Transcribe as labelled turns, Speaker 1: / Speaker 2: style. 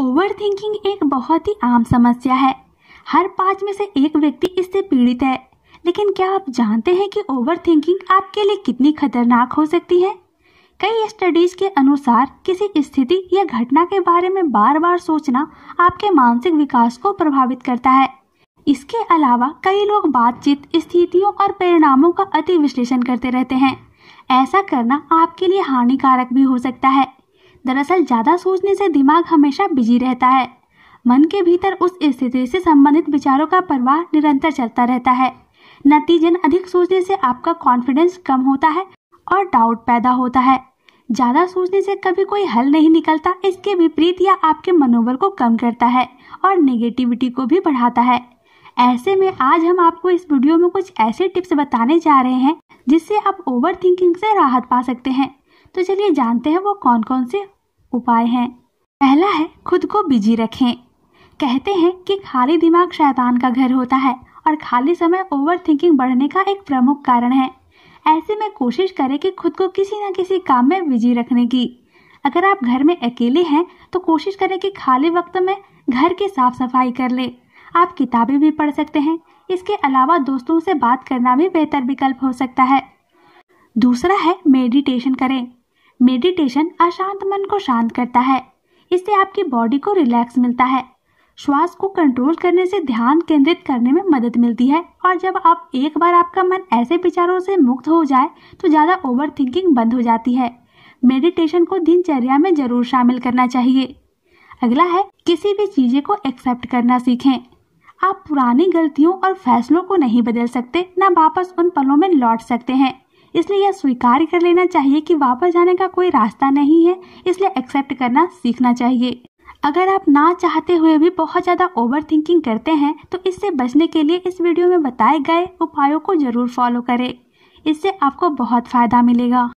Speaker 1: overthinking एक बहुत ही आम समस्या है हर पाँच में से एक व्यक्ति इससे पीड़ित है लेकिन क्या आप जानते हैं कि ओवरथिंकिंग आपके लिए कितनी खतरनाक हो सकती है कई स्टडीज के अनुसार किसी स्थिति या घटना के बारे में बार बार सोचना आपके मानसिक विकास को प्रभावित करता है इसके अलावा कई लोग बातचीत स्थितियों और परिणामों का अति विश्लेषण करते रहते हैं ऐसा करना आपके लिए हानिकारक भी हो सकता है दरअसल ज़्यादा सोचने से दिमाग हमेशा बिजी रहता है मन के भीतर उस स्थिति से संबंधित विचारों का प्रवाह निरंतर चलता रहता है नतीजन अधिक सोचने से आपका कॉन्फिडेंस कम होता है और डाउट पैदा होता है ज्यादा सोचने से कभी कोई हल नहीं निकलता इसके विपरीत यह आपके मनोबल को कम करता है और नेगेटिविटी को भी बढ़ाता है ऐसे में आज हम आपको इस वीडियो में कुछ ऐसे टिप्स बताने जा रहे हैं जिससे आप ओवर थिंकिंग से राहत पा सकते हैं तो चलिए जानते हैं वो कौन कौन से उपाय हैं पहला है खुद को बिजी रखें कहते हैं कि खाली दिमाग शैतान का घर होता है और खाली समय ओवर थिंकिंग बढ़ने का एक प्रमुख कारण है ऐसे में कोशिश करें कि खुद को किसी न किसी काम में बिजी रखने की अगर आप घर में अकेले हैं तो कोशिश करें कि खाली वक्त में घर की साफ सफाई कर ले आप किताबें भी पढ़ सकते हैं इसके अलावा दोस्तों से बात करना भी बेहतर विकल्प हो सकता है दूसरा है मेडिटेशन करें मेडिटेशन अशांत मन को शांत करता है इससे आपकी बॉडी को रिलैक्स मिलता है श्वास को कंट्रोल करने से ध्यान केंद्रित करने में मदद मिलती है और जब आप एक बार आपका मन ऐसे विचारों से मुक्त हो जाए तो ज़्यादा ओवर थिंकिंग बंद हो जाती है मेडिटेशन को दिनचर्या में जरूर शामिल करना चाहिए अगला है किसी भी चीज़ें को एक्सेप्ट करना सीखें आप पुरानी गलतियों और फैसलों को नहीं बदल सकते न वापस उन पलों में लौट सकते हैं इसलिए यह स्वीकार कर लेना चाहिए कि वापस जाने का कोई रास्ता नहीं है इसलिए एक्सेप्ट करना सीखना चाहिए अगर आप ना चाहते हुए भी बहुत ज़्यादा ओवर थिंकिंग करते हैं तो इससे बचने के लिए इस वीडियो में बताए गए उपायों को जरूर फॉलो करें इससे आपको बहुत फ़ायदा मिलेगा